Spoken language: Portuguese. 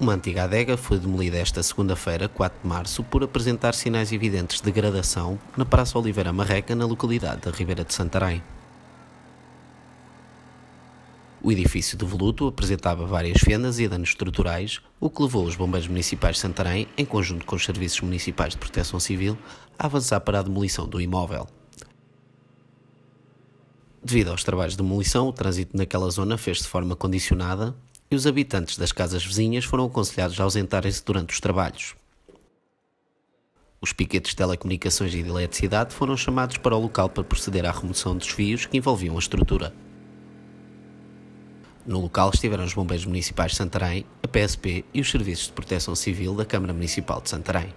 Uma antiga adega foi demolida esta segunda-feira, 4 de março, por apresentar sinais evidentes de degradação na Praça Oliveira Marreca, na localidade da Ribeira de Santarém. O edifício de voluto apresentava várias fendas e danos estruturais, o que levou os bombeiros municipais de Santarém, em conjunto com os serviços municipais de proteção civil, a avançar para a demolição do imóvel. Devido aos trabalhos de demolição, o trânsito naquela zona fez de forma condicionada, e os habitantes das casas vizinhas foram aconselhados a ausentarem-se durante os trabalhos. Os piquetes de telecomunicações e de eletricidade foram chamados para o local para proceder à remoção dos fios que envolviam a estrutura. No local estiveram os bombeiros municipais de Santarém, a PSP e os serviços de proteção civil da Câmara Municipal de Santarém.